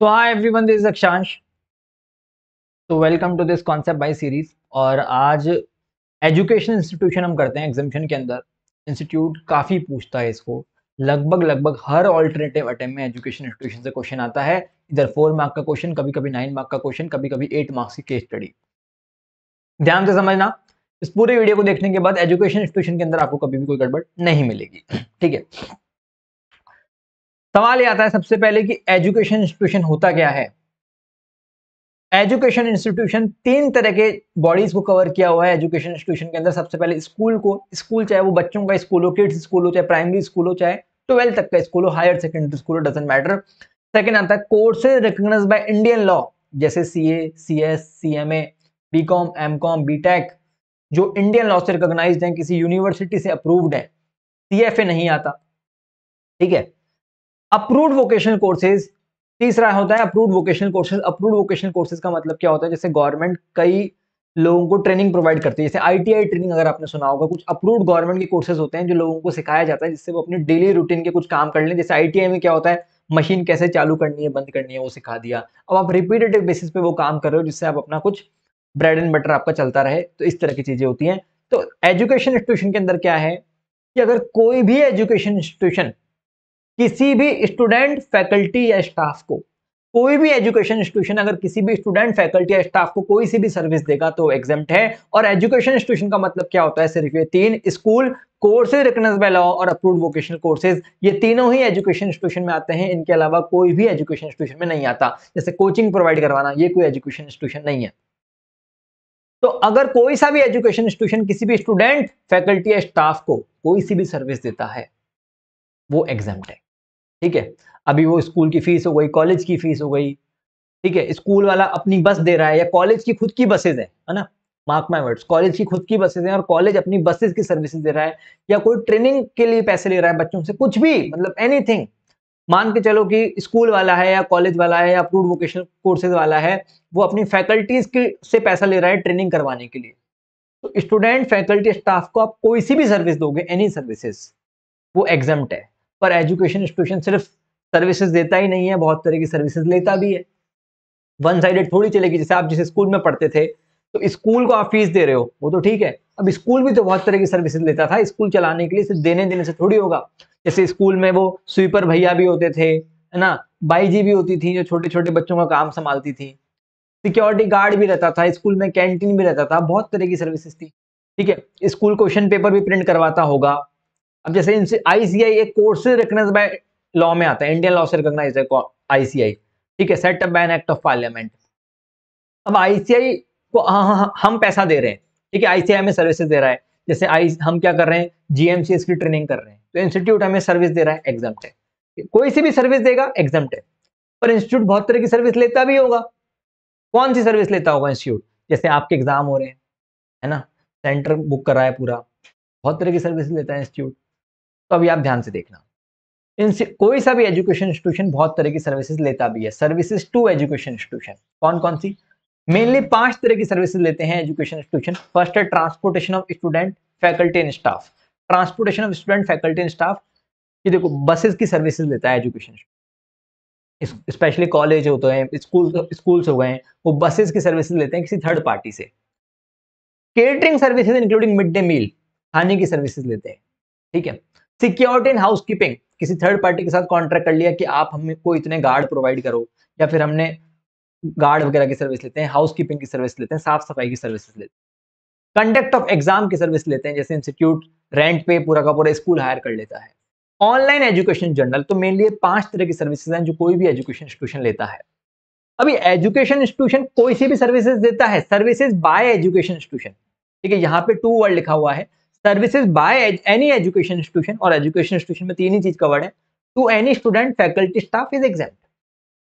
तो hi everyone this अक्षांश तो welcome to this concept by series और आज एजुकेशन इंस्टीट्यूशन हम करते हैं एग्जामिशन के अंदर इंस्टीट्यूट काफ़ी पूछता है इसको लगभग लगभग हर ऑल्टरनेटिव अटेम्प्ट में एजुकेशन इंस्टीट्यूशन से क्वेश्चन आता है इधर फोर मार्क का क्वेश्चन कभी कभी नाइन मार्क का क्वेश्चन कभी कभी एट मार्क्स की केस स्टडी ध्यान से समझना इस पूरे वीडियो को देखने के बाद एजुकेशन इंस्टीट्यूशन के अंदर आपको कभी भी कोई गड़बड़ नहीं मिलेगी ठीक है सवाल ये आता है सबसे पहले कि एजुकेशन इंस्टीट्यूशन होता क्या है एजुकेशन इंस्टीट्यूशन तीन तरह के बॉडीज को कवर किया हुआ है एजुकेशन इंस्टीट्यूशन के अंदर सबसे पहले स्कूल को स्कूल चाहे वो बच्चों का स्कूल हो किड्स स्कूल हो चाहे प्राइमरी स्कूल हो चाहे ट्वेल्थ तक का स्कूल हो हायर सेकेंडरी स्कूल हो डजेंट मैटर सेकेंड आता है courses recognise by Indian law जैसे C A C S C M A B com M com B tech जो इंडियन लॉ से रिकोगनाइज हैं किसी यूनिवर्सिटी से अप्रूव्ड है सी एफ ए नहीं आता ठीक है अप्रूव्ड वोकेशनल कोर्सेज तीसरा होता है approved vocational courses approved vocational courses का मतलब क्या होता है जैसे गवर्नमेंट कई लोगों को ट्रेनिंग प्रोवाइड करती है जैसे आईटीआई ट्रेनिंग अगर आपने सुना होगा कुछ अप्रूव्ड गवर्नमेंट के कोर्सेज होते हैं जो लोगों को सिखाया जाता है जिससे वो अपनी डेली रूटीन के कुछ काम कर लें जैसे आई में क्या होता है मशीन कैसे चालू करनी है बंद करनी है वो सिखा दिया अब आप रिपीटेटिव बेसिस पे वो काम कर रहे हो जिससे आप अपना कुछ ब्रेड एंड बटर आपका चलता रहे तो इस तरह की चीज़ें होती हैं तो एजुकेशन इंस्टीट्यूशन के अंदर क्या है कि अगर कोई भी एजुकेशन इंस्टीट्यूशन किसी भी स्टूडेंट फैकल्टी या स्टाफ को कोई भी एजुकेशन इंस्टीट्यूशन अगर किसी भी स्टूडेंट फैकल्टी या स्टाफ को कोई सी भी सर्विस देगा तो एग्जाम है और एजुकेशन इंस्टीट्यूशन का मतलब क्या होता है सिर्फ ये तीन school courses recognise by law और अप्रूव वोकेशनल कोर्सेज ये तीनों ही एजुकेशन इंस्टीट्यूशन में आते हैं इनके अलावा कोई भी एजुकेशन इंस्टीट्यूशन में नहीं आता जैसे कोचिंग प्रोवाइड करवाना ये कोई एजुकेशन इंस्टीट्यूशन नहीं है तो अगर कोई सा भी एजुकेशन इंस्टीट्यूशन किसी भी स्टूडेंट फैकल्टी या स्टाफ को कोई सी भी सर्विस देता है वो एग्जाम है ठीक है अभी वो स्कूल की फीस हो गई कॉलेज की फीस हो गई ठीक है स्कूल वाला अपनी बस दे रहा है या कॉलेज की खुद की बसेज है है ना मार्क माई वर्ड्स कॉलेज की खुद की बसेज है और कॉलेज अपनी बसेज की सर्विसेज दे रहा है या कोई ट्रेनिंग के लिए पैसे ले रहा है बच्चों से कुछ भी मतलब एनीथिंग मान के चलो कि स्कूल वाला है या कॉलेज वाला है या अप्रूव वोकेशनल कोर्सेज वाला है वो अपनी फैकल्टीज के से पैसा ले रहा है ट्रेनिंग करवाने के लिए तो स्टूडेंट फैकल्टी स्टाफ को आप कोई सी भी सर्विस दोगे एनी सर्विसेज वो एग्जम्ट है पर एजुकेशन इंस्टीट्यूशन सिर्फ सर्विसेज देता ही नहीं है बहुत तरह की सर्विसेज लेता भी है वन साइडेड थोड़ी चलेगी जैसे आप जिस स्कूल में पढ़ते थे तो स्कूल को आप फीस दे रहे हो वो तो ठीक है अब स्कूल भी तो बहुत तरह की सर्विसेज लेता था स्कूल चलाने के लिए सिर्फ देने देने से थोड़ी होगा जैसे स्कूल में वो स्वीपर भैया भी होते थे है ना बाई जी भी होती थी जो छोटे छोटे बच्चों का काम संभालती थी सिक्योरिटी गार्ड भी रहता था स्कूल में कैंटीन भी रहता था बहुत तरह की सर्विसेज थी ठीक है स्कूल क्वेश्चन पेपर भी प्रिंट करवाता होगा अब जैसे आईसीआई एक कोर्ट से रिकग्नाइज बाय लॉ में आता है इंडियन लॉ से रिकग्नाइज है आईसीआई ठीक है setup by an act of parliament अब आईसीआई को हाँ, हाँ, हाँ, हम पैसा दे रहे हैं ठीक है आईसीआई हमें सर्विसेज दे रहा है जैसे आई हम क्या कर रहे हैं जीएमसीएस की ट्रेनिंग कर रहे हैं तो इंस्टीट्यूट हमें सर्विस दे रहा है एग्जाम है कोई सी भी सर्विस देगा एग्जाम है पर इंस्टीट्यूट बहुत तरह की सर्विस लेता भी होगा कौन सी सर्विस लेता होगा इंस्टीट्यूट जैसे आपके एग्जाम हो रहे हैं है ना सेंटर बुक कर रहा है पूरा बहुत तरह की सर्विस लेता है इंस्टीट्यूट तो अभी आप ध्यान से देखना इनसे कोई सा भी एजुकेशन इंस्टीट्यूशन बहुत तरह की सर्विसेज लेता भी है सर्विसेज टू एजुकेशन इंस्टीट्यूशन कौन कौन सी मेनली पांच तरह की सर्विसेज लेते हैं एजुकेशन इंस्टीट्यूशन फर्स्ट है transportation of student faculty and staff transportation of student faculty and staff ये देखो बसेस की सर्विसेज लेता है एजुकेशन स्पेशली कॉलेज होते तो हैं स्कूल स्कूल्स हो गए हैं वो बसेस की सर्विसेज लेते हैं किसी थर्ड पार्टी से catering services including mid day meal खाने की सर्विसेज लेते हैं ठीक है सिक्योरिटी इन हाउस कीपिंग किसी थर्ड पार्टी के साथ कॉन्ट्रैक्ट कर लिया कि आप हमको इतने गार्ड प्रोवाइड करो या फिर हमने गार्ड वगैरह की सर्विस लेते हैं हाउस कीपिंग की सर्विस लेते हैं साफ सफाई की सर्विस लेते हैं कंडक्ट ऑफ एग्जाम की सर्विस लेते हैं जैसे इंस्टीट्यूट रेंट पे पूरा का पूरा स्कूल हायर कर लेता है ऑनलाइन एजुकेशन जर्नल तो मेनली पांच तरह की सर्विसेज हैं जो कोई भी एजुकेशन इंस्टीट्यूशन लेता है अभी एजुकेशन इंस्टीट्यूशन कोई सी भी सर्विसेज देता है सर्विसेज बाय एजुकेशन इंस्टीट्यूशन ठीक है यहाँ पे टू वर्ड लिखा हुआ है services by any education institution और एजुकेशन इंस्टीट्यूशन में तीन ही चीज कवर्ड है to any student faculty staff is exam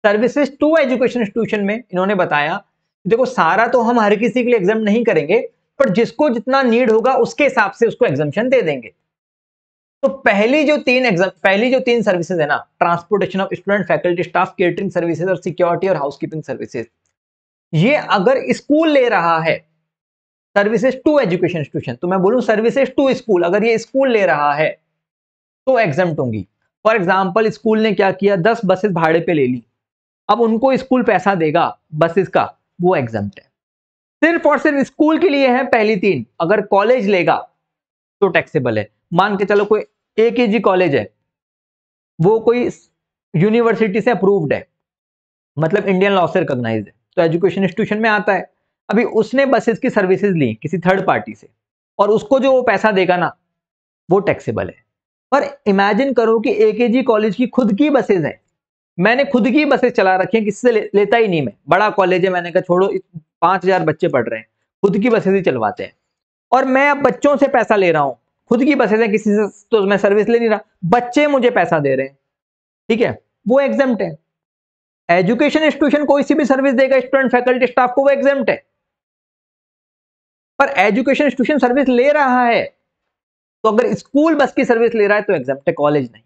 services to education institution में इन्होंने बताया देखो सारा तो हम हर किसी के लिए एग्जाम नहीं करेंगे पर जिसको जितना नीड होगा उसके हिसाब से उसको एग्जामेशन दे देंगे तो पहली जो तीन एग्जाम पहली जो तीन सर्विसेज है ना transportation of student faculty staff catering services और सिक्योरिटी और हाउसकीपिंग सर्विसेज ये अगर स्कूल ले रहा है सर्विसेज टू एजुकेशन इंस्टीट्यूशन तो मैं बोलूँ सर्विसेज टू स्कूल अगर ये स्कूल ले रहा है तो एग्जाम होंगी फॉर एग्जाम्पल स्कूल ने क्या किया दस बसेस भाड़े पे ले ली अब उनको स्कूल पैसा देगा बसेस का वो एग्जाम है सिर्फ और सिर्फ स्कूल के लिए है पहली तीन अगर कॉलेज लेगा तो टैक्सेबल है मान के चलो कोई ए के जी कॉलेज है वो कोई यूनिवर्सिटी से अप्रूव्ड है मतलब इंडियन लॉ से रिकॉग्नाइज है तो एजुकेशन इंस्टीट्यूशन में आता है अभी उसने बसेस की सर्विसेज ली किसी थर्ड पार्टी से और उसको जो वो पैसा देगा ना वो टैक्सेबल है पर इमेजिन करो कि ए कॉलेज की खुद की बसेज हैं मैंने खुद की बसेस चला रखी हैं किससे ले, लेता ही नहीं मैं बड़ा कॉलेज है मैंने कहा छोड़ो पाँच हजार बच्चे पढ़ रहे हैं खुद की बसेज ही चलवाते हैं और मैं अब बच्चों से पैसा ले रहा हूँ खुद की बसेज हैं किसी से तो मैं सर्विस ले नहीं रहा बच्चे मुझे पैसा दे रहे हैं ठीक है वो एग्जाम है एजुकेशन इंस्टीट्यूशन कोई सी भी सर्विस देगा स्टूडेंट फैकल्टी स्टाफ को वो एग्जाम है पर एजुकेशन इंस्टीट्यूशन सर्विस ले रहा है तो अगर स्कूल बस की सर्विस ले रहा है तो एग्जाम कॉलेज नहीं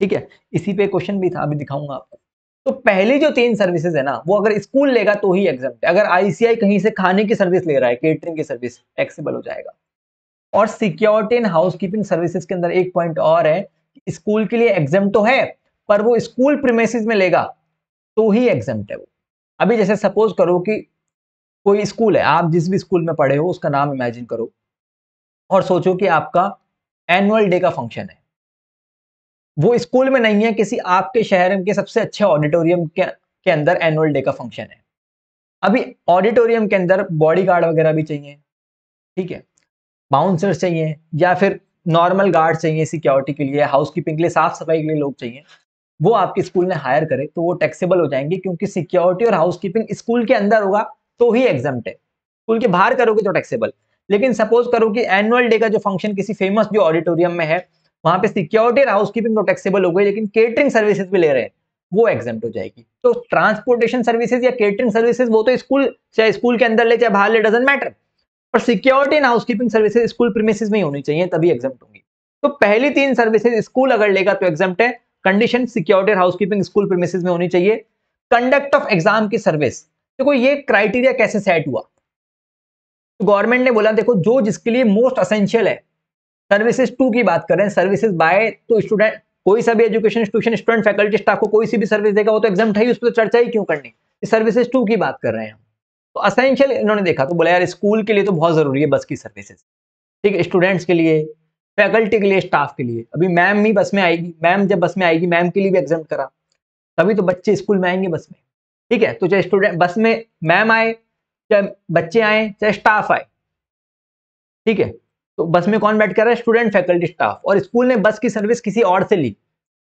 ठीक है इसी पे क्वेश्चन भी था अभी दिखाऊंगा आपको तो पहली जो तीन सर्विसेज है ना वो अगर स्कूल लेगा तो ही एग्जाम अगर आईसीआई कहीं से खाने की सर्विस ले रहा है केटरिंग की सर्विस एक्सेबल हो जाएगा और security and house keeping services के अंदर एक पॉइंट और है स्कूल के लिए एग्जाम तो है पर वो स्कूल प्रीमेसिस में लेगा तो ही एग्जाम है वो अभी जैसे सपोज करो कि कोई स्कूल है आप जिस भी स्कूल में पढ़े हो उसका नाम इमेजिन करो और सोचो कि आपका एनुअल डे का फंक्शन है वो स्कूल में नहीं है किसी आपके शहर के सबसे अच्छे ऑडिटोरियम के, के अंदर एनुअल डे का फंक्शन है अभी ऑडिटोरियम के अंदर बॉडी गार्ड वगैरह भी चाहिए ठीक है बाउंसर चाहिए या फिर नॉर्मल गार्ड चाहिए सिक्योरिटी के लिए हाउस कीपिंग के लिए साफ सफाई के लिए लोग चाहिए वो आपके स्कूल ने हायर करे तो वो टैक्सेबल हो जाएंगे क्योंकि सिक्योरिटी और हाउस कीपिंग स्कूल के अंदर होगा तो ही एग्जाम है स्कूल के बाहर करोगे तो टैक्सेबल लेकिन सपोज करो कि एनुअल डे का जो फंक्शन किसी फेमस जो ऑडिटोरियम में है वहां पे सिक्योरिटी और हाउस कीपिंग तो टैक्सेबल हो गई लेकिन केटरिंग सर्विसेज भी ले रहे हैं वो एग्जाम हो जाएगी तो ट्रांसपोर्टेशन सर्विसेज या केटरिंग सर्विसेज वो तो स्कूल चाहे स्कूल के अंदर ले चाहे बाहर ले डजेंट मैटर पर security and house keeping services school premises में ही होनी चाहिए तभी एग्जाम होंगी तो पहली तीन सर्विसेज स्कूल अगर लेगा तो एग्जाम है condition security and house keeping school premises में होनी चाहिए कंडक्ट ऑफ एग्जाम की सर्विस देखो ये क्राइटेरिया कैसे सेट हुआ तो गवर्नमेंट ने बोला देखो जो जिसके लिए मोस्ट असेंशियल है सर्विसेज टू की बात करें सर्विसेज बाय तो स्टूडेंट कोई सा भी education institution student faculty staff को कोई सी भी सर्विस देगा वो तो एग्जाम उस पर तो चर्चा ही क्यों करनी सर्विसेज टू की बात कर रहे हैं हम तो असेंशियल इन्होंने देखा तो बोला यार स्कूल के लिए तो बहुत जरूरी है बस की सर्विसेज ठीक है स्टूडेंट्स के लिए फैकल्टी के लिए स्टाफ के लिए अभी मैम ही बस में आएगी मैम जब बस में आएगी मैम के लिए भी एग्जाम करा तभी तो बच्चे स्कूल में आएंगे बस में ठीक है तो चाहे स्टूडेंट बस में मैम आए चाहे बच्चे आए चाहे स्टाफ आए ठीक है तो बस में कौन बैठ कर रहा है स्टूडेंट फैकल्टी स्टाफ और स्कूल ने बस की सर्विस किसी और से ली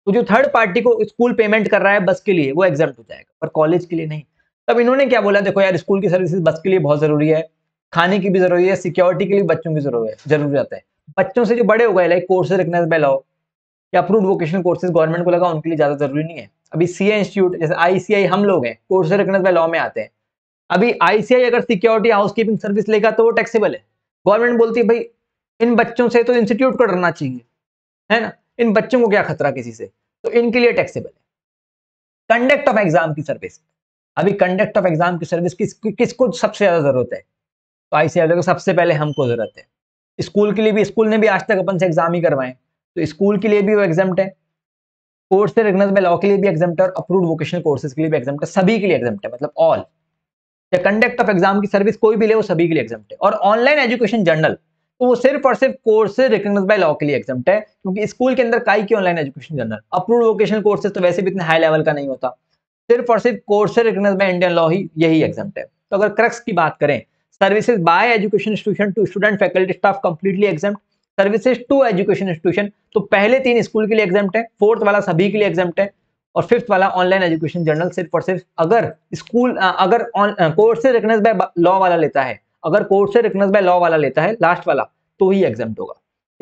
तो जो थर्ड पार्टी को स्कूल पेमेंट कर रहा है बस के लिए वो एग्जाम हो जाएगा पर कॉलेज के लिए नहीं तब इन्होंने क्या बोला देखो यार स्कूल की सर्विस बस के लिए बहुत जरूरी है खाने की भी जरूरी है सिक्योरिटी के लिए बच्चों की जरूरत है जरूरत है बच्चों से जो बड़े हो गए लाइक कोर्सेज रिकनाइज बैलाओ या अप्रूव वोकेशनल कोर्सेज गवर्नमेंट को लगा उनके लिए ज्यादा जरूरी नहीं है अभी सी इंस्टीट्यूट जैसे आईसीआई हम लोग हैं कोर्स रखने बाय लॉ में आते हैं अभी आईसीआई अगर सिक्योरिटी हाउसकीपिंग सर्विस लेगा तो वो टैक्सेबल है गवर्नमेंट बोलती है भाई इन बच्चों से तो इंस्टीट्यूट को डरना चाहिए है ना इन बच्चों को क्या खतरा किसी से तो इनके लिए टैक्सेबल है कंडक्ट ऑफ एग्जाम की सर्विस अभी कंडक्ट ऑफ एग्जाम की सर्विस किस किसको सबसे ज्यादा जरूरत है तो आईसीआई को सबसे पहले हमको जरूरत है स्कूल के लिए भी स्कूल ने भी आज तक अपन से एग्जाम ही करवाए तो स्कूल के लिए भी वो एग्जाम है कोर्स से रिकग्नाइज बाय लॉ के लिए भी एग्जाम्टर अप्रूव वोकेशनल कोर्सेज के लिए भी एग्जाम्टर सभी के लिए एग्जाम है मतलब ऑल कंडक्ट ऑफ एग्जाम की सर्विस कोई भी ले वो सभी के लिए एग्जाम है और ऑनलाइन एजुकेशन जर्नल तो वो सिर्फ और सिर्फ कोर्स से बाय लॉ के लिए एग्जाम है क्योंकि स्कूल के अंदर काई की online education journal approve vocational courses तो वैसे भी इतने हाई लेवल का नहीं होता सिर्फ और सिर्फ कोर्स से बाय इंडियन लॉ ही यही एग्जाम है तो अगर क्रक्स की बात करें services by education institution to student faculty staff completely exam services to education institution तो पहले तीन स्कूल के लिए एग्जाम है फोर्थ वाला सभी के लिए एग्जाम है और फिफ्थ वाला ऑनलाइन एजुकेशन जर्नल सिर्फ और सिर्फ अगर स्कूल अगर कोर्स से रिकनेस बाय लॉ वाला लेता है अगर कोर्स से रिकनेस बाय लॉ वाला लेता है लास्ट वाला तो ही एग्जाम होगा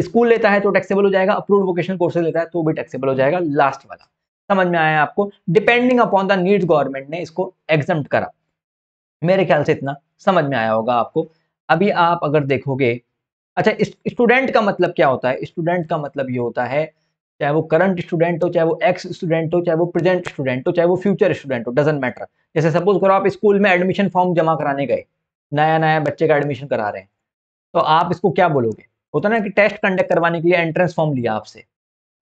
स्कूल लेता है तो टैक्सेबल हो जाएगा अप्रूव वोकेशनल कोर्सेज लेता है तो भी टैक्सेबल हो जाएगा लास्ट वाला समझ में आया आपको depending upon the needs government ने इसको एग्जाम करा मेरे ख्याल से इतना समझ में आया होगा आपको अभी आप अगर देखोगे अच्छा स्टूडेंट का मतलब क्या होता है स्टूडेंट का मतलब ये होता है चाहे वो करंट स्टूडेंट हो चाहे वो एक्स स्टूडेंट हो चाहे वो प्रेजेंट स्टूडेंट हो चाहे वो फ्यूचर स्टूडेंट हो डजेंट मैटर जैसे सपोज करो आप स्कूल में एडमिशन फॉर्म जमा कराने गए नया नया बच्चे का एडमिशन करा रहे हैं तो आप इसको क्या बोलोगे होता ना कि टेस्ट कंडक्ट करवाने के लिए एंट्रेंस फॉर्म लिया आपसे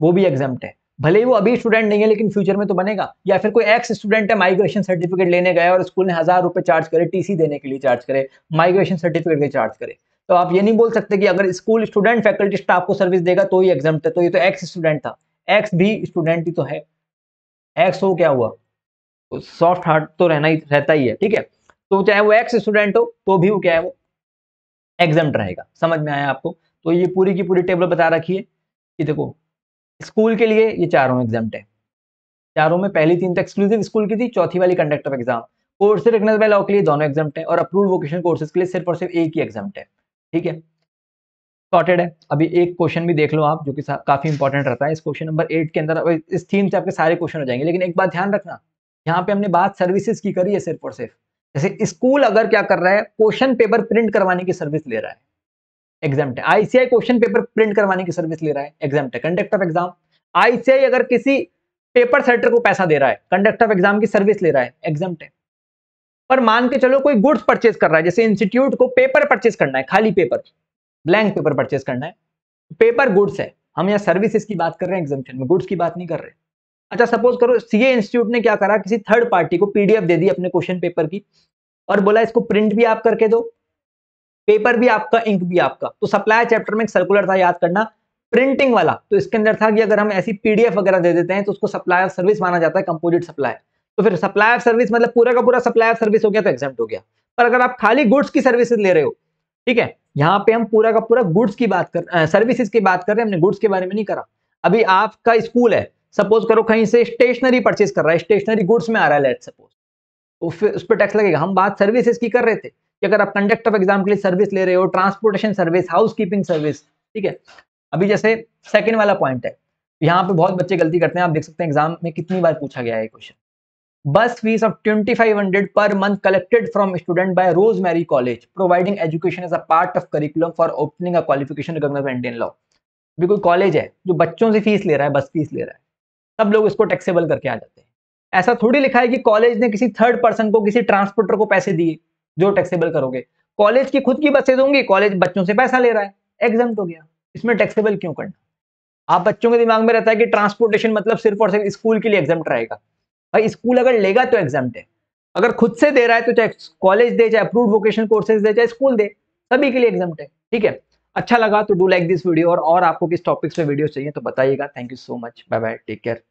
वो भी एग्जाम है भले ही वो अभी स्टूडेंट नहीं है लेकिन फ्यूचर में तो बनेगा या फिर कोई एक्स स्टूडेंट है माइग्रेशन सर्टिफिकेट लेने गया और स्कूल ने हज़ार रुपये चार्ज करे टीसी देने के लिए चार्ज करे माइग्रेशन सर्टिफिकेट के चार्ज करे तो आप ये नहीं बोल सकते कि अगर स्कूल स्टूडेंट फैकल्टी स्टाफ को सर्विस देगा तो ही एग्जाम था तो ये तो एक्स स्टूडेंट था एक्स भी स्टूडेंट ही तो है एक्स हो क्या हुआ सॉफ्ट हार्ट तो रहना ही रहता ही है ठीक है तो चाहे वो एक्स स्टूडेंट हो तो भी वो क्या है वो एग्जाम रहेगा समझ में आया आपको तो ये पूरी की पूरी टेबल बता रखी है कि देखो स्कूल के लिए ये चारों एग्जाम है चारों में पहली तीन तो एक्सक्लूसिव स्कूल की थी चौथी वाली conduct of exam course recognise by law के लिए दोनों एग्जाम है और अप्रूव वोकेशन कोर्सेज के लिए सिर्फ और सिर्फ एक ही एग्जाम है ठीक है सॉर्टेड है अभी एक क्वेश्चन भी देख लो आप जो कि काफी इंपॉर्टेंट रहता है इस क्वेश्चन नंबर एट के अंदर इस थीम से आपके सारे क्वेश्चन हो जाएंगे लेकिन एक बात ध्यान रखना यहाँ पे हमने बात सर्विसेज की करी है सिर्फ और सिर्फ जैसे स्कूल अगर क्या कर रहा है क्वेश्चन पेपर प्रिंट करवाने की सर्विस ले रहा है exam ICI question paper print करवाने की सर्विस ले रहा है exam conduct of exam ICI अगर किसी पेपर सेटर को पैसा दे रहा है कंडक्ट ऑफ एग्जाम की सर्विस ले रहा है एग्जाम पर मान के चलो कोई गुड्स परचेज कर रहा है जैसे इंस्टीट्यूट को पेपर परचेज करना है खाली पेपर ब्लैंक पेपर परचेज करना है पेपर गुड्स है हम यहाँ सर्विसेज की बात कर रहे हैं एग्जामेशन में गुड्स की बात नहीं कर रहे अच्छा सपोज करो सी इंस्टीट्यूट ने क्या करा किसी थर्ड पार्टी को पीडीएफ दे दी अपने क्वेश्चन पेपर की और बोला इसको प्रिंट भी आप करके दो पेपर भी आपका इंक भी आपका तो सप्लाई चैप्टर में एक सर्कुलर था याद करना प्रिंटिंग वाला तो इसके अंदर था कि अगर हम ऐसी पीडीएफ वगैरह दे देते हैं तो उसको सप्लाई सर्विस माना जाता है कंपोजिट सप्लाई तो फिर सप्लाई ऑफ सर्विस मतलब पूरा का पूरा सप्लाई ऑफ सर्विस हो गया तो एग्जाम हो गया पर अगर आप खाली गुड्स की सर्विसेज ले रहे हो ठीक है यहाँ पे हम पूरा का पूरा गुड्स की बात कर सर्विसेज की बात कर रहे हैं हमने गुड्स के बारे में नहीं करा अभी आपका स्कूल है सपोज करो कहीं से स्टेशनरी परचेज कर रहा है स्टेशनरी गुड्स में आ रहा है लेट सपोज तो फिर उस पर टैक्स लगेगा हम बात सर्विसेज की कर रहे थे कि अगर आप कंडक्ट ऑफ एग्जाम के लिए सर्विस ले रहे हो transportation service house keeping service ठीक है अभी जैसे सेकेंड वाला पॉइंट है यहाँ पे बहुत बच्चे गलती करते हैं आप देख सकते हैं एग्जाम में कितनी बार पूछा गया है question bus fees of twenty five hundred per month collected from student by Rose Mary college providing education as a part of curriculum for opening a qualification recognise indian law भी कोई college है जो बच्चों से fees ले रहा है बस फीस ले रहा है सब लोग इसको टैक्सेबल करके आ जाते हैं ऐसा थोड़ी लिखा है कि कॉलेज ने किसी थर्ड पर्सन को किसी ट्रांसपोर्टर को पैसे दिए जो टैक्सेबल करोगे कॉलेज की खुद की बसें दूंगी कॉलेज बच्चों से पैसा ले रहा है एग्जाम हो गया इसमें टैक्सेबल क्यों करना आप बच्चों के दिमाग में रहता है कि ट्रांसपोर्टेशन मतलब सिर्फ और सिर्फ स्कूल के लिए एग्जाम रहेगा भाई स्कूल अगर लेगा तो एग्जाम अगर खुद से दे रहा है तो चाहे कॉलेज दे चाहे अप्रूव वोकेशन कोर्सेज दे चाहे स्कूल दे सभी के लिए एग्जाम ठीक है अच्छा लगा तो डू लाइक दिस वीडियो और, और आपको किस टॉपिक्स पे वीडियो चाहिए तो बताइएगा thank you so much bye bye take care